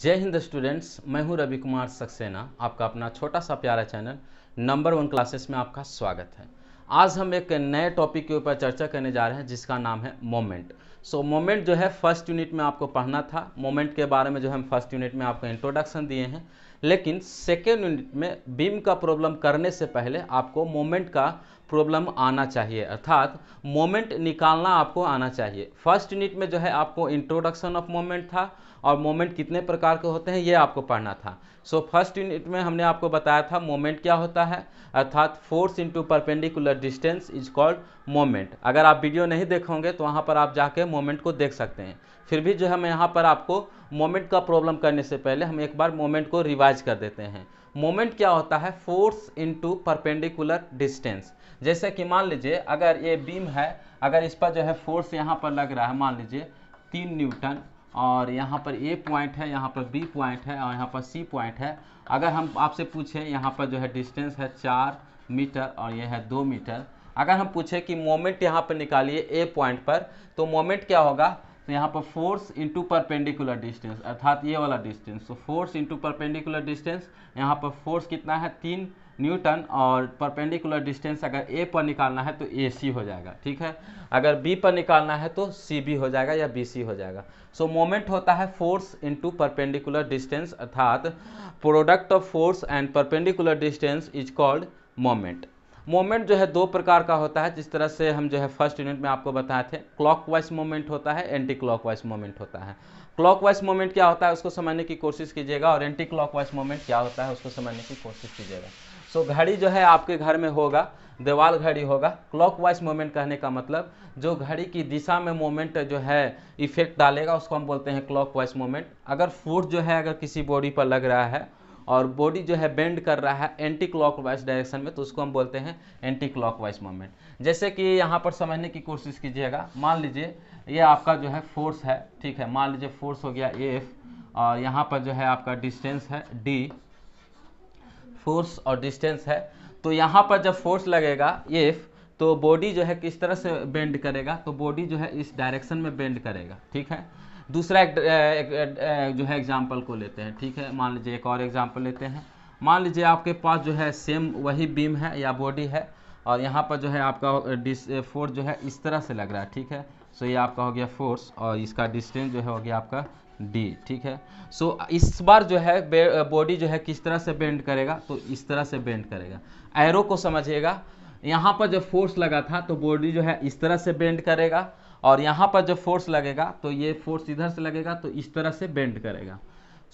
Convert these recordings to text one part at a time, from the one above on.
जय हिंद स्टूडेंट्स मैं हूं रवि कुमार सक्सेना आपका अपना छोटा सा प्यारा चैनल नंबर वन क्लासेस में आपका स्वागत है आज हम एक नए टॉपिक के ऊपर चर्चा करने जा रहे हैं जिसका नाम है मोमेंट सो मोमेंट जो है फर्स्ट यूनिट में आपको पढ़ना था मोमेंट के बारे में जो हम फर्स्ट यूनिट में आपको इंट्रोडक्शन दिए हैं लेकिन सेकेंड यूनिट में बीम का प्रॉब्लम करने से पहले आपको मोमेंट का प्रॉब्लम आना चाहिए अर्थात मोमेंट निकालना आपको आना चाहिए फर्स्ट यूनिट में जो है आपको इंट्रोडक्शन ऑफ मोमेंट था और मोमेंट कितने प्रकार के होते हैं ये आपको पढ़ना था सो फर्स्ट यूनिट में हमने आपको बताया था मोमेंट क्या होता है अर्थात force into perpendicular distance is called moment अगर आप वीडियो नहीं देखोगे तो वहाँ पर आप जाके मोमेंट को देख सकते हैं फिर भी जो है मैं यहाँ पर आपको मोमेंट का प्रॉब्लम करने से पहले हम एक बार मोमेंट को रिवाइज कर देते हैं मोमेंट क्या होता है फोर्स इनटू परपेंडिकुलर डिस्टेंस जैसे कि मान लीजिए अगर ये बीम है अगर इस पर जो है फोर्स यहाँ पर लग रहा है मान लीजिए तीन न्यूटन और यहाँ पर ए पॉइंट है यहाँ पर बी पॉइंट है और यहाँ पर सी पॉइंट है अगर हम आपसे पूछें यहाँ पर जो है डिस्टेंस है चार मीटर और यह है दो मीटर अगर हम पूछें कि मोमेंट यहाँ पर निकालिए ए पॉइंट पर तो मोमेंट क्या होगा तो यहाँ पर फोर्स इंटू परपेंडिकुलर डिस्टेंस अर्थात ये वाला डिस्टेंस तो फोर्स इंटू परपेंडिकुलर डिस्टेंस यहाँ पर फोर्स कितना है तीन न्यूटन और परपेंडिकुलर डिस्टेंस अगर ए पर निकालना है तो ए सी हो जाएगा ठीक है अगर बी पर निकालना है तो सी बी हो जाएगा या बी सी हो जाएगा सो so, मोमेंट होता है फोर्स इंटू परपेंडिकुलर डिस्टेंस अर्थात product of force and perpendicular distance is called moment moment जो है दो प्रकार का होता है जिस तरह से हम जो है फर्स्ट यूनिट में आपको बताए थे क्लॉकवाइज मोमेंट होता है एंटी क्लॉकवाइज मोमेंट होता है क्लॉकवाइज मोमेंट क्या होता है उसको समझने की कोशिश कीजिएगा और एंटी क्लॉकवाइज मोमेंट क्या होता है उसको समझने की कोशिश कीजिएगा सो so, घड़ी जो है आपके घर में होगा देवाल घड़ी होगा क्लॉकवाइज मोमेंट कहने का मतलब जो घड़ी की दिशा में मोमेंट जो है इफेक्ट डालेगा उसको हम बोलते हैं क्लॉकवाइज मोमेंट अगर फोर्स जो है अगर किसी बॉडी पर लग रहा है और बॉडी जो है बेंड कर रहा है एंटी क्लॉक डायरेक्शन में तो उसको हम बोलते हैं एंटी क्लॉक मूवमेंट जैसे कि यहाँ पर समझने की कोशिश कीजिएगा मान लीजिए ये आपका जो है फोर्स है ठीक है मान लीजिए फोर्स हो गया ए एफ और यहाँ पर जो है आपका डिस्टेंस है डी फोर्स और डिस्टेंस है तो यहाँ पर जब फोर्स लगेगा एफ तो बॉडी जो है किस तरह से बेंड करेगा तो बॉडी जो है इस डायरेक्शन में बेंड करेगा ठीक है दूसरा एक, एक, एक, एक जो है एग्जाम्पल को लेते हैं ठीक है मान लीजिए एक और एग्जाम्पल लेते हैं मान लीजिए आपके पास जो है सेम वही बीम है या बॉडी है और यहाँ पर जो है आपका डिस फोर्स जो है इस तरह से लग रहा है ठीक है सो ये आपका हो गया फोर्स और इसका डिस्टेंस जो है हो गया आपका डी ठीक है सो इस बार जो है बॉडी जो है किस तरह से बेंड करेगा तो इस तरह से बेंड करेगा एरो को समझिएगा यहाँ पर जब फोर्स लगा था तो बॉडी जो है इस तरह से बेंड करेगा और यहाँ पर जब फोर्स लगेगा तो ये फोर्स इधर से लगेगा तो इस तरह से बेंड करेगा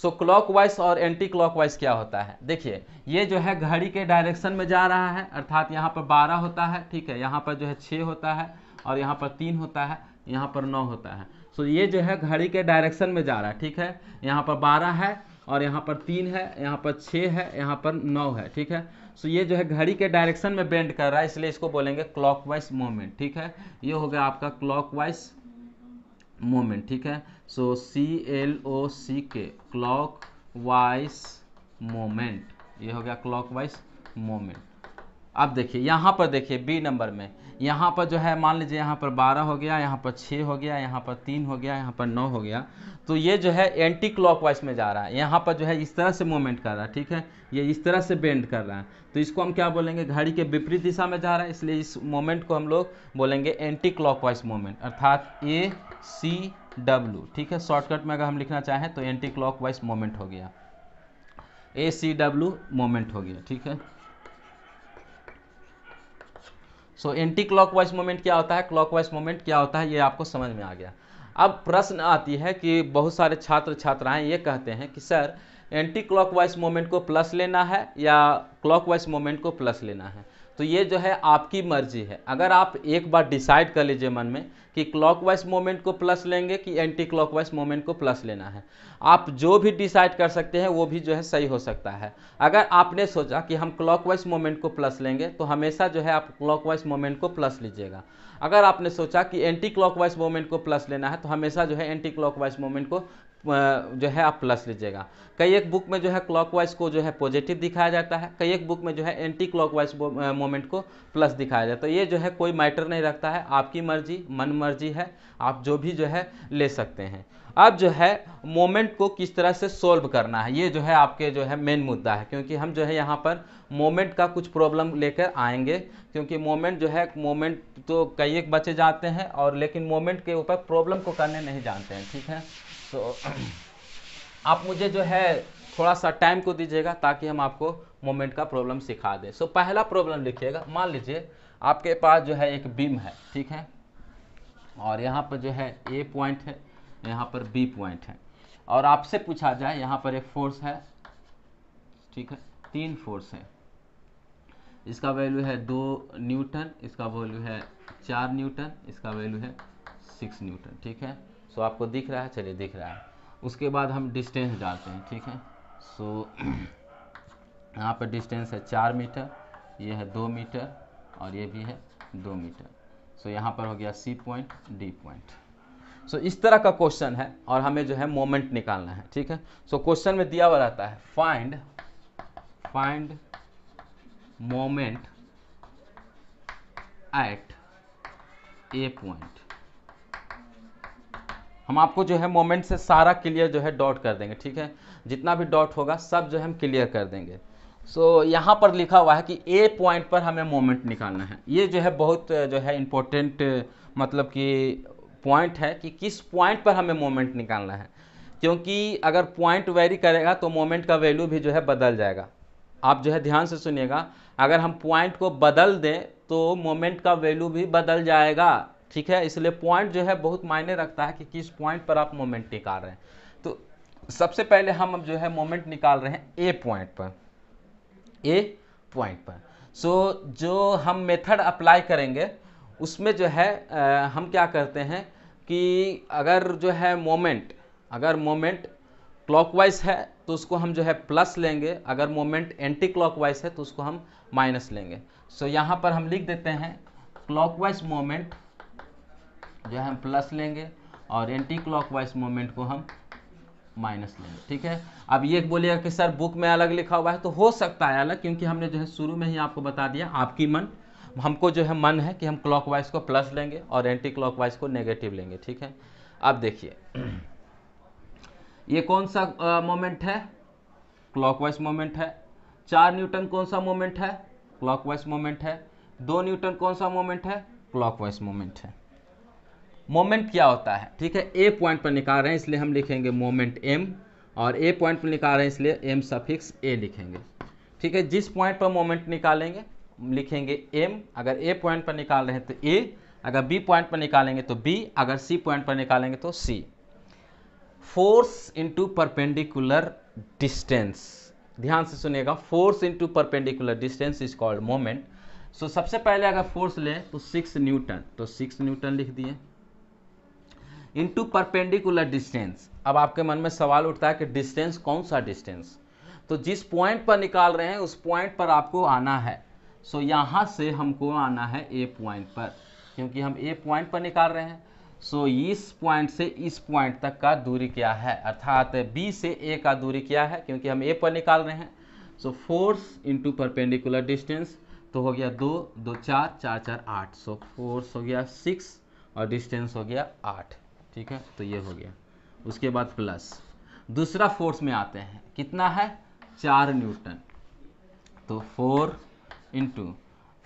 सो क्लॉक वाइज और एंटी क्लॉक वाइज क्या होता है देखिए ये जो है घड़ी के डायरेक्शन में जा रहा है अर्थात यहाँ पर बारह होता है ठीक है यहाँ पर जो है छः होता है और यहाँ पर तीन होता है यहाँ पर नौ होता है सो so, ये जो है घड़ी के डायरेक्शन में जा रहा है ठीक है यहाँ पर बारह है और यहाँ पर तीन है यहाँ पर छः है यहाँ पर नौ है ठीक है सो ये जो है घड़ी के डायरेक्शन में बेंड कर रहा है इसलिए इसको बोलेंगे क्लॉकवाइज मोमेंट ठीक है ये हो गया आपका क्लॉकवाइज मोमेंट ठीक है सो सी एल ओ सी के क्लॉक वाइज मोमेंट ये हो गया क्लॉक वाइज मोमेंट अब देखिए यहाँ पर देखिए बी नंबर में यहाँ पर जो है मान लीजिए यहाँ पर बारह हो गया यहाँ पर छः हो गया यहाँ पर तीन हो गया यहाँ पर नौ हो गया तो ये जो है एंटी क्लॉकवाइज में जा रहा है यहाँ पर जो है इस तरह से मूवमेंट कर रहा है ठीक है ये इस तरह से बेंड कर रहा है तो इसको हम क्या बोलेंगे घड़ी के विपरीत दिशा में जा रहा है इसलिए इस मोमेंट को हम लोग बोलेंगे एंटी क्लॉकवाइज मोमेंट अर्थात ए सी डब्ल्यू ठीक है शॉर्टकट में अगर हम लिखना चाहें तो एंटी वाइज मोमेंट हो गया ए सी डब्ल्यू मोमेंट हो गया ठीक है सो एंटी क्लॉकवाइज मोमेंट क्या होता है क्लॉकवाइज मोमेंट क्या होता है ये आपको समझ में आ गया अब प्रश्न आती है कि बहुत सारे छात्र छात्राएं ये कहते हैं कि सर एंटी क्लॉकवाइज मोमेंट को प्लस लेना है या क्लॉकवाइज मोमेंट को प्लस लेना है तो ये जो है आपकी मर्जी है अगर आप एक बार डिसाइड कर लीजिए मन में कि क्लॉकवाइज मोमेंट को प्लस लेंगे कि एंटी क्लॉकवाइज मोमेंट को प्लस लेना है आप जो भी डिसाइड कर सकते हैं वो भी जो है सही हो सकता है अगर आपने सोचा कि हम क्लॉकवाइज मोमेंट को प्लस लेंगे तो हमेशा जो है आप क्लॉकवाइज मोमेंट को प्लस लीजिएगा अगर आपने सोचा कि एंटी क्लॉकवाइज मोमेंट को प्लस लेना है तो हमेशा जो है एंटी क्लॉकवाइज मोमेंट को जो है आप प्लस लीजिएगा कई एक बुक में जो है क्लॉकवाइज को जो है पॉजिटिव दिखाया जाता है कई एक बुक में जो है एंटी क्लॉकवाइज मोमेंट को प्लस दिखाया जाता है ये जो है कोई मैटर नहीं रखता है आपकी मर्जी मन मर्जी है आप जो भी जो है ले सकते हैं अब जो है मोमेंट को किस तरह से सोल्व करना है ये जो है आपके जो है मेन मुद्दा है क्योंकि हम जो है यहाँ पर मोमेंट का कुछ प्रॉब्लम लेकर आएंगे क्योंकि मोमेंट जो है मोमेंट तो कई एक बच्चे जाते हैं और लेकिन मोमेंट के ऊपर प्रॉब्लम को करने नहीं जानते हैं ठीक है सो आप मुझे जो है थोड़ा सा टाइम को दीजिएगा ताकि हम आपको मोमेंट का प्रॉब्लम सिखा दें सो so, पहला प्रॉब्लम लिखिएगा मान लीजिए आपके पास जो है एक बीम है ठीक है और यहाँ पर जो है ए पॉइंट है यहाँ पर बी पॉइंट है और आपसे पूछा जाए यहाँ पर एक फोर्स है ठीक है तीन फोर्स है इसका वैल्यू है दो न्यूटन इसका वैल्यू है चार न्यूटन इसका वैल्यू है सिक्स न्यूटन ठीक है सो so, आपको दिख रहा है चलिए दिख रहा है उसके बाद हम डिस्टेंस डालते हैं ठीक है सो so, यहाँ पर डिस्टेंस है चार मीटर ये है दो मीटर और ये भी है दो मीटर सो so, यहाँ पर हो गया C point D point so इस तरह का क्वेश्चन है और हमें जो है मोमेंट निकालना है ठीक है सो so, क्वेश्चन में दिया हुआ रहता है find find moment at A point हम आपको जो है मोमेंट से सारा क्लियर जो है डॉट कर देंगे ठीक है जितना भी डॉट होगा सब जो है हम क्लियर कर देंगे सो so, यहाँ पर लिखा हुआ है कि ए पॉइंट पर हमें मोमेंट निकालना है ये जो है बहुत जो है इम्पोर्टेंट मतलब कि पॉइंट है कि किस पॉइंट पर हमें मोमेंट निकालना है क्योंकि अगर पॉइंट वेरी करेगा तो मोमेंट का वैल्यू भी जो है बदल जाएगा आप जो है ध्यान से सुनिएगा अगर हम पॉइंट को बदल दें तो मोमेंट का वैल्यू भी बदल जाएगा ठीक है इसलिए पॉइंट जो है बहुत मायने रखता है कि किस पॉइंट पर आप मोमेंट निकाल रहे हैं तो सबसे पहले हम अब जो है मोमेंट निकाल रहे हैं ए पॉइंट पर ए पॉइंट पर सो so, जो हम मेथड अप्लाई करेंगे उसमें जो है आ, हम क्या करते हैं कि अगर जो है मोमेंट अगर मोमेंट क्लॉकवाइज है तो उसको हम जो है प्लस लेंगे अगर मोमेंट एंटी क्लॉकवाइज है तो उसको हम माइनस लेंगे सो so, यहाँ पर हम लिख देते हैं क्लॉकवाइज मोमेंट जो है हम प्लस लेंगे और एंटी क्लॉकवाइज मोमेंट को हम माइनस लेंगे ठीक है अब ये बोलिएगा कि सर बुक में अलग लिखा हुआ है तो हो सकता है अलग क्योंकि हमने जो है शुरू में ही आपको बता दिया आपकी मन हमको जो है मन है कि हम क्लॉकवाइज को प्लस लेंगे और एंटी क्लॉकवाइज को नेगेटिव लेंगे ठीक है अब देखिए ये कौन सा मोमेंट है क्लॉकवाइज मोमेंट है चार न्यूटन कौन सा मोमेंट है क्लॉकवाइज मोमेंट है दो न्यूटन कौन सा मोमेंट है क्लॉकवाइज मोमेंट है मोमेंट क्या होता है ठीक है ए पॉइंट पर निकाल रहे हैं इसलिए हम लिखेंगे मोमेंट एम और ए पॉइंट पर निकाल रहे हैं इसलिए एम सफिक्स ए लिखेंगे ठीक है जिस पॉइंट पर मोमेंट निकालेंगे लिखेंगे एम अगर ए पॉइंट पर निकाल रहे हैं तो ए अगर बी पॉइंट पर निकालेंगे तो बी अगर सी पॉइंट पर निकालेंगे तो C force into perpendicular distance ध्यान से सुनिएगा force into perpendicular distance is called moment so सबसे पहले अगर फोर्स लें तो सिक्स न्यूटन तो सिक्स न्यूटन लिख दिए इंटू परपेंडिकुलर डिस्टेंस अब आपके मन में सवाल उठता है कि डिस्टेंस कौन सा डिस्टेंस तो जिस पॉइंट पर निकाल रहे हैं उस पॉइंट पर आपको आना है सो so, यहाँ से हमको आना है ए पॉइंट पर क्योंकि हम ए पॉइंट पर निकाल रहे हैं सो so, इस पॉइंट से इस पॉइंट तक का दूरी क्या है अर्थात बी से ए का दूरी क्या है क्योंकि हम ए पर निकाल रहे हैं so force into perpendicular distance तो हो गया दो दो चार चार चार आठ सो फोर्स हो गया सिक्स और डिस्टेंस हो गया आठ ठीक है तो ये हो गया उसके बाद प्लस दूसरा फोर्स में आते हैं कितना है चार न्यूटन तो four into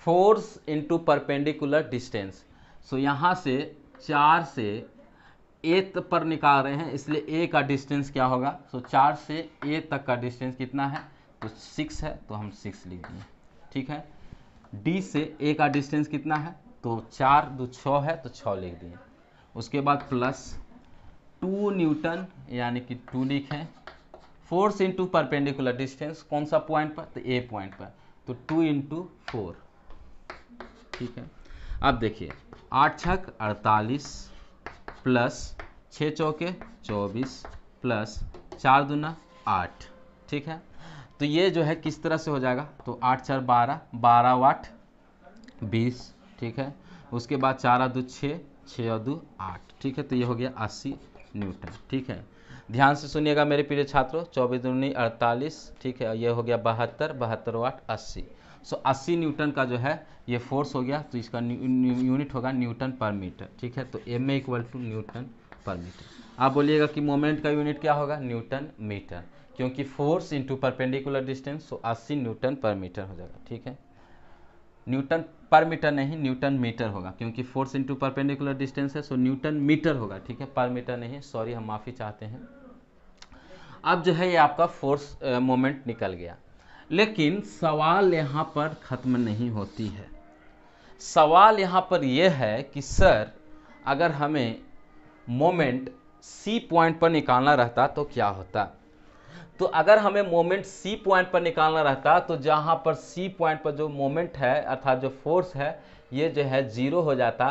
force into perpendicular distance so यहाँ से चार से ए पर निकाल रहे हैं इसलिए ए का डिस्टेंस क्या होगा सो so, चार से ए तक का डिस्टेंस कितना है तो सिक्स है तो हम सिक्स लिख दिए ठीक है डी से ए का डिस्टेंस कितना है तो चार दो छः है तो छः लिख दिए उसके बाद प्लस टू न्यूटन यानी कि टू लिखे फोर्स इंटू परपेंडिकुलर डिस्टेंस कौन सा पॉइंट पर तो ए पॉइंट पर तो टू इंटू फोर ठीक है अब देखिए आठ छक अड़तालीस प्लस छः चौके चौबीस प्लस चार दूना आठ ठीक है तो ये जो है किस तरह से हो जाएगा तो आठ चार बारह बारह वाट बीस ठीक है उसके बाद चार दो छः छः और दो आठ ठीक है तो ये हो गया अस्सी न्यूटन ठीक है ध्यान से सुनिएगा मेरे प्रिय छात्रों चौबीस दूनी अड़तालीस ठीक है ये हो गया बहत्तर बहत्तर वाट अस्सी सो अस्सी न्यूटन का जो है ये फोर्स हो गया तो इसका यूनिट होगा न्यूटन पर मीटर ठीक है तो M A equal to newton per metre आप बोलिएगा कि मोमेंट का यूनिट क्या होगा न्यूटन मीटर क्योंकि force into perpendicular distance so अस्सी न्यूटन पर मीटर हो जाएगा ठीक है न्यूटन पर मीटर नहीं न्यूटन मीटर होगा क्योंकि फोर्स इंटू परपेंडिकुलर डिस्टेंस है सो न्यूटन मीटर होगा ठीक है पर मीटर नहीं सॉरी हम माफ़ी चाहते हैं अब जो है ये आपका फोर्स मोमेंट निकल गया लेकिन सवाल यहाँ पर ख़त्म नहीं होती है सवाल यहाँ पर यह है कि सर अगर हमें मोमेंट सी पॉइंट पर निकालना रहता तो क्या होता तो अगर हमें मोमेंट सी पॉइंट पर निकालना रहता तो जहाँ पर सी पॉइंट पर जो मोमेंट है अर्थात जो फोर्स है ये जो है ज़ीरो हो जाता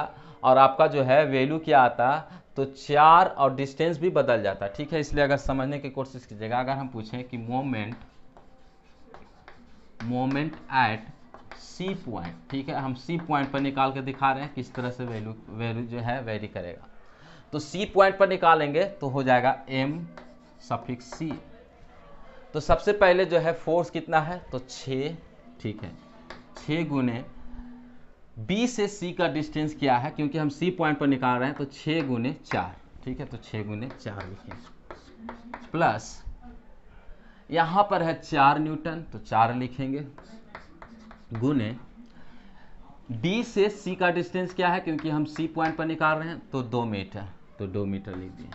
और आपका जो है वैल्यू क्या आता तो चार और डिस्टेंस भी बदल जाता ठीक है इसलिए अगर समझने की कोशिश कीजिएगा अगर हम पूछें कि moment moment at C point ठीक है हम सी पॉइंट पर निकाल के दिखा रहे हैं किस तरह से वैल्यू वैल्यू जो है वेरी करेगा तो सी पॉइंट पर निकालेंगे तो हो जाएगा एम सफिक्स सी तो सबसे पहले जो है फोर्स कितना है तो छ ठीक है छ गुने बी से सी का डिस्टेंस क्या है क्योंकि हम सी पॉइंट पर निकाल रहे हैं तो छ गुने चार ठीक है तो छ गुने चार लिखें प्लस यहां पर है चार न्यूटन तो चार लिखेंगे गुने डी से सी का डिस्टेंस क्या है क्योंकि हम सी पॉइंट पर निकाल रहे हैं तो दो मीटर तो दो मीटर लिख दिए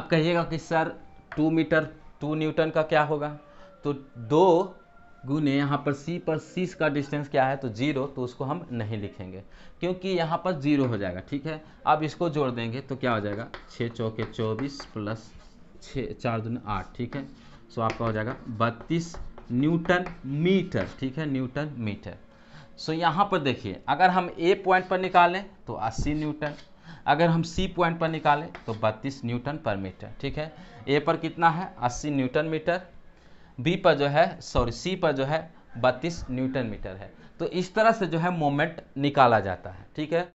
आप कहिएगा कि sir two metre two newton का क्या होगा तो दो गुने यहाँ पर सी पर सी का डिस्टेंस क्या है तो जीरो तो उसको हम नहीं लिखेंगे क्योंकि यहाँ पर जीरो हो जाएगा ठीक है अब इसको जोड़ देंगे तो क्या हो जाएगा छः चौके चौबीस प्लस छः चार दून आठ ठीक है सो आपका हो जाएगा बत्तीस न्यूटन मीटर ठीक है न्यूटन मीटर सो यहाँ पर देखिए अगर हम ए पॉइंट पर निकालें तो अस्सी न्यूटन अगर हम सी पॉइंट पर निकालें तो 32 न्यूटन पर मीटर ठीक है ए पर कितना है 80 न्यूटन मीटर बी पर जो है सॉरी सी पर जो है 32 न्यूटन मीटर है तो इस तरह से जो है मोमेंट निकाला जाता है ठीक है